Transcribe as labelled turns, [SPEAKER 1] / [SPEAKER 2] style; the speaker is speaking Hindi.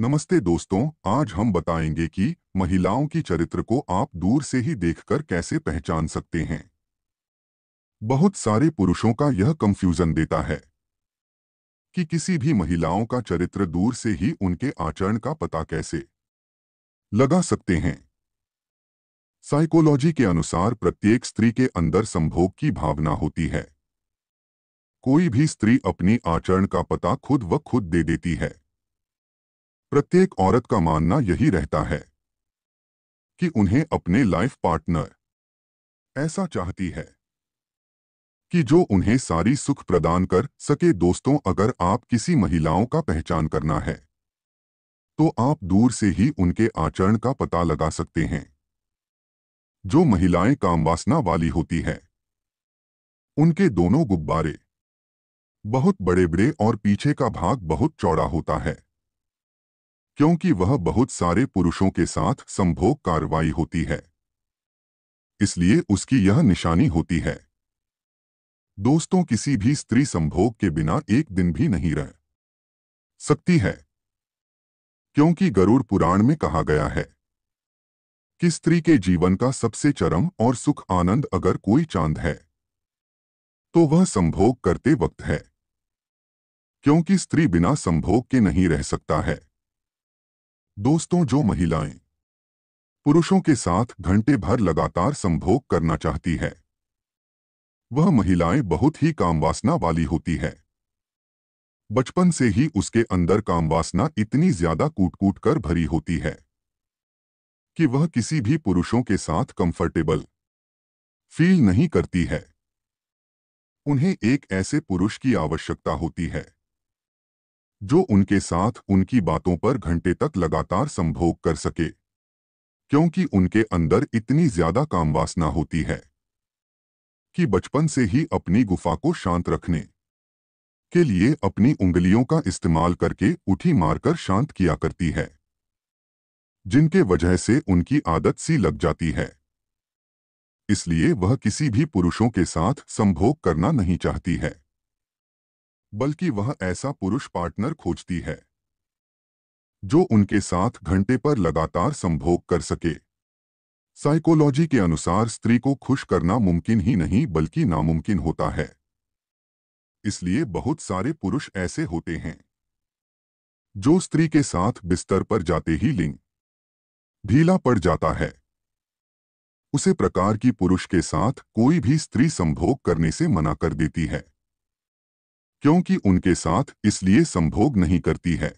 [SPEAKER 1] नमस्ते दोस्तों आज हम बताएंगे कि महिलाओं की चरित्र को आप दूर से ही देखकर कैसे पहचान सकते हैं बहुत सारे पुरुषों का यह कंफ्यूजन देता है कि किसी भी महिलाओं का चरित्र दूर से ही उनके आचरण का पता कैसे लगा सकते हैं साइकोलॉजी के अनुसार प्रत्येक स्त्री के अंदर संभोग की भावना होती है कोई भी स्त्री अपनी आचरण का पता खुद व खुद दे देती है प्रत्येक औरत का मानना यही रहता है कि उन्हें अपने लाइफ पार्टनर ऐसा चाहती है कि जो उन्हें सारी सुख प्रदान कर सके दोस्तों अगर आप किसी महिलाओं का पहचान करना है तो आप दूर से ही उनके आचरण का पता लगा सकते हैं जो महिलाएं कामवासना वाली होती हैं उनके दोनों गुब्बारे बहुत बड़े बड़े और पीछे का भाग बहुत चौड़ा होता है क्योंकि वह बहुत सारे पुरुषों के साथ संभोग कार्रवाई होती है इसलिए उसकी यह निशानी होती है दोस्तों किसी भी स्त्री संभोग के बिना एक दिन भी नहीं रह सकती है क्योंकि गरुड़ पुराण में कहा गया है कि स्त्री के जीवन का सबसे चरम और सुख आनंद अगर कोई चांद है तो वह संभोग करते वक्त है क्योंकि स्त्री बिना संभोग के नहीं रह सकता है दोस्तों जो महिलाएं पुरुषों के साथ घंटे भर लगातार संभोग करना चाहती है वह महिलाएं बहुत ही कामवासना वाली होती है बचपन से ही उसके अंदर कामवासना इतनी ज्यादा कूट कूट कर भरी होती है कि वह किसी भी पुरुषों के साथ कंफर्टेबल फील नहीं करती है उन्हें एक ऐसे पुरुष की आवश्यकता होती है जो उनके साथ उनकी बातों पर घंटे तक लगातार संभोग कर सके क्योंकि उनके अंदर इतनी ज्यादा कामवासना होती है कि बचपन से ही अपनी गुफा को शांत रखने के लिए अपनी उंगलियों का इस्तेमाल करके उठी मारकर शांत किया करती है जिनके वजह से उनकी आदत सी लग जाती है इसलिए वह किसी भी पुरुषों के साथ संभोग करना नहीं चाहती है बल्कि वह ऐसा पुरुष पार्टनर खोजती है जो उनके साथ घंटे पर लगातार संभोग कर सके साइकोलॉजी के अनुसार स्त्री को खुश करना मुमकिन ही नहीं बल्कि नामुमकिन होता है इसलिए बहुत सारे पुरुष ऐसे होते हैं जो स्त्री के साथ बिस्तर पर जाते ही लिंग ढीला पड़ जाता है उसे प्रकार की पुरुष के साथ कोई भी स्त्री संभोग करने से मना कर देती है क्योंकि उनके साथ इसलिए संभोग नहीं करती है